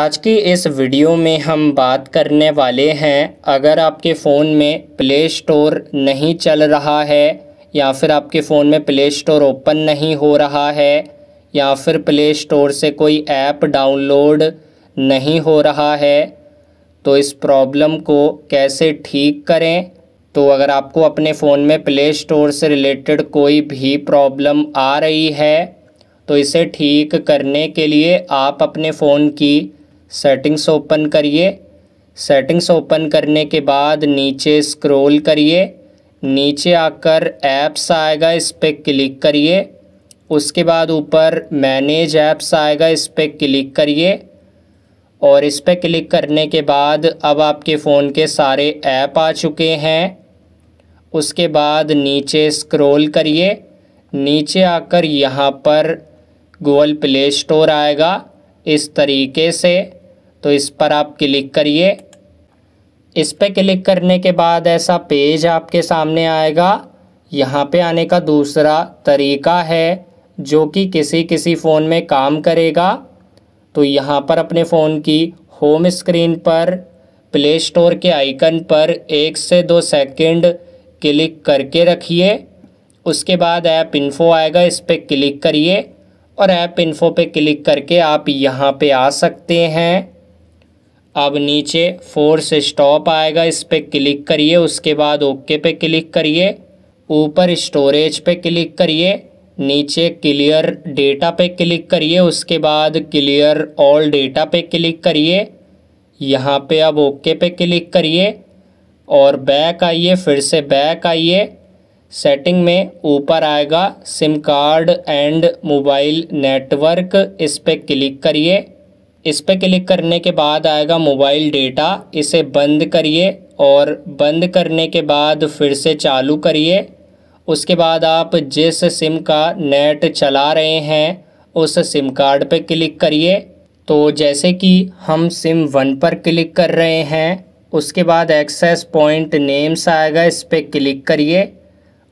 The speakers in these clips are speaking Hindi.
आज की इस वीडियो में हम बात करने वाले हैं अगर आपके फ़ोन में प्ले स्टोर नहीं चल रहा है या फिर आपके फ़ोन में प्ले स्टोर ओपन नहीं हो रहा है या फिर प्ले स्टोर से कोई ऐप डाउनलोड नहीं हो रहा है तो इस प्रॉब्लम को कैसे ठीक करें तो अगर आपको अपने फ़ोन में प्ले स्टोर से रिलेटेड कोई भी प्रॉब्लम आ रही है तो इसे ठीक करने के लिए आप अपने फ़ोन की सेटिंग्स ओपन करिए सेटिंग्स ओपन करने के बाद नीचे स्क्रॉल करिए नीचे आकर ऐप्स आएगा इस पर क्लिक करिए उसके बाद ऊपर मैनेज ऐप्स आएगा इस पर क्लिक करिए और इस पर क्लिक करने के बाद अब आपके फ़ोन के सारे ऐप आ चुके हैं उसके बाद नीचे स्क्रॉल करिए नीचे आकर यहाँ पर गूगल प्ले स्टोर आएगा इस तरीके से तो इस पर आप क्लिक करिए इस पर क्लिक करने के बाद ऐसा पेज आपके सामने आएगा यहाँ पे आने का दूसरा तरीका है जो कि किसी किसी फ़ोन में काम करेगा तो यहाँ पर अपने फ़ोन की होम स्क्रीन पर प्ले स्टोर के आइकन पर एक से दो सेकंड क्लिक करके रखिए उसके बाद ऐप इन्फो आएगा इस पर क्लिक करिए और ऐप इन्फो पे क्लिक करके आप यहाँ पे आ सकते हैं अब नीचे फोर्स स्टॉप आएगा इस पर क्लिक करिए उसके बाद ओके पे क्लिक करिए ऊपर स्टोरेज पे क्लिक करिए नीचे क्लियर डेटा पे क्लिक करिए उसके बाद क्लियर ऑल डेटा पे क्लिक करिए यहाँ पे अब ओके पे क्लिक करिए और बैक आइए फिर से बैक आइए सेटिंग में ऊपर आएगा SIM card and mobile network इस पर क्लिक करिए इस पर क्लिक करने के बाद आएगा मोबाइल डेटा इसे बंद करिए और बंद करने के बाद फिर से चालू करिए उसके बाद आप जिस सिम का नेट चला रहे हैं उस सिम कार्ड पर क्लिक करिए तो जैसे कि हम सिम वन पर क्लिक कर रहे हैं उसके बाद एक्सेस पॉइंट नेम्स आएगा इस पर क्लिक करिए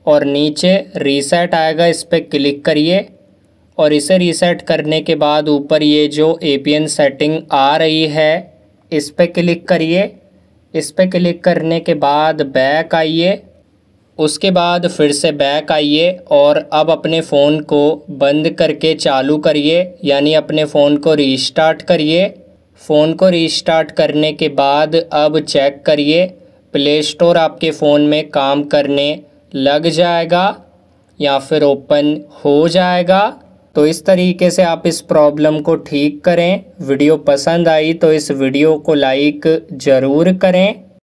और नीचे रीसेट आएगा इस पर क्लिक करिए और इसे रीसेट करने के बाद ऊपर ये जो ए सेटिंग आ रही है इस पर क्लिक करिए इस पर क्लिक करने के बाद बैक आइए उसके बाद फिर से बैक आइए और अब अपने फ़ोन को बंद करके चालू करिए यानी अपने फ़ोन को रीस्टार्ट करिए फ़ोन को रीस्टार्ट करने के बाद अब चेक करिए प्ले स्टोर आपके फ़ोन में काम करने लग जाएगा या फिर ओपन हो जाएगा तो इस तरीके से आप इस प्रॉब्लम को ठीक करें वीडियो पसंद आई तो इस वीडियो को लाइक ज़रूर करें